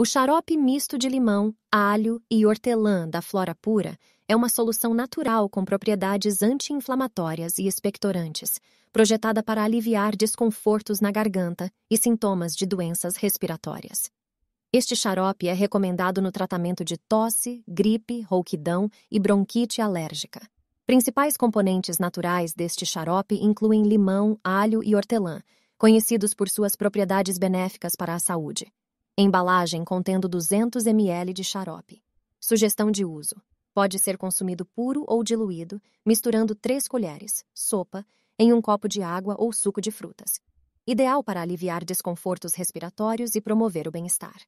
O xarope misto de limão, alho e hortelã da flora pura é uma solução natural com propriedades anti-inflamatórias e expectorantes, projetada para aliviar desconfortos na garganta e sintomas de doenças respiratórias. Este xarope é recomendado no tratamento de tosse, gripe, rouquidão e bronquite alérgica. Principais componentes naturais deste xarope incluem limão, alho e hortelã, conhecidos por suas propriedades benéficas para a saúde. Embalagem contendo 200 ml de xarope. Sugestão de uso: pode ser consumido puro ou diluído, misturando 3 colheres, sopa, em um copo de água ou suco de frutas. Ideal para aliviar desconfortos respiratórios e promover o bem-estar.